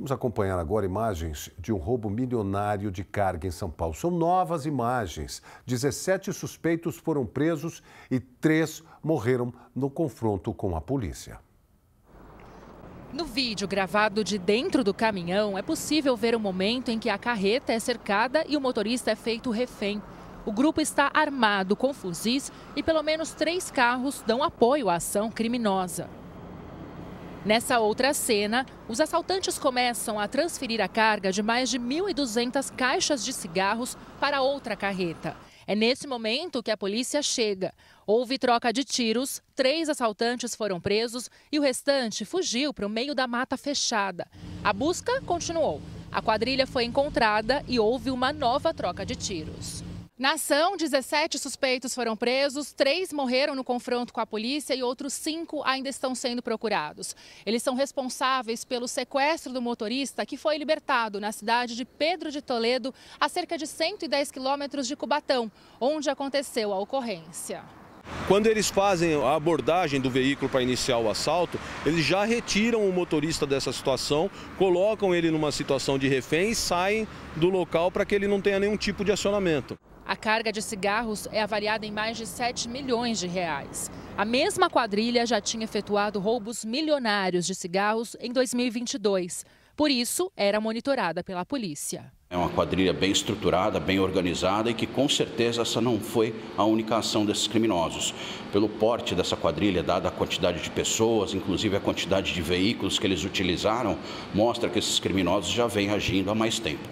Vamos acompanhar agora imagens de um roubo milionário de carga em São Paulo. São novas imagens. 17 suspeitos foram presos e três morreram no confronto com a polícia. No vídeo gravado de dentro do caminhão, é possível ver o momento em que a carreta é cercada e o motorista é feito refém. O grupo está armado com fuzis e pelo menos três carros dão apoio à ação criminosa. Nessa outra cena, os assaltantes começam a transferir a carga de mais de 1.200 caixas de cigarros para outra carreta. É nesse momento que a polícia chega. Houve troca de tiros, três assaltantes foram presos e o restante fugiu para o meio da mata fechada. A busca continuou. A quadrilha foi encontrada e houve uma nova troca de tiros. Na ação, 17 suspeitos foram presos, três morreram no confronto com a polícia e outros cinco ainda estão sendo procurados. Eles são responsáveis pelo sequestro do motorista que foi libertado na cidade de Pedro de Toledo, a cerca de 110 quilômetros de Cubatão, onde aconteceu a ocorrência. Quando eles fazem a abordagem do veículo para iniciar o assalto, eles já retiram o motorista dessa situação, colocam ele numa situação de refém e saem do local para que ele não tenha nenhum tipo de acionamento. A carga de cigarros é avaliada em mais de 7 milhões de reais. A mesma quadrilha já tinha efetuado roubos milionários de cigarros em 2022. Por isso, era monitorada pela polícia. É uma quadrilha bem estruturada, bem organizada e que com certeza essa não foi a única ação desses criminosos. Pelo porte dessa quadrilha, dada a quantidade de pessoas, inclusive a quantidade de veículos que eles utilizaram, mostra que esses criminosos já vêm agindo há mais tempo.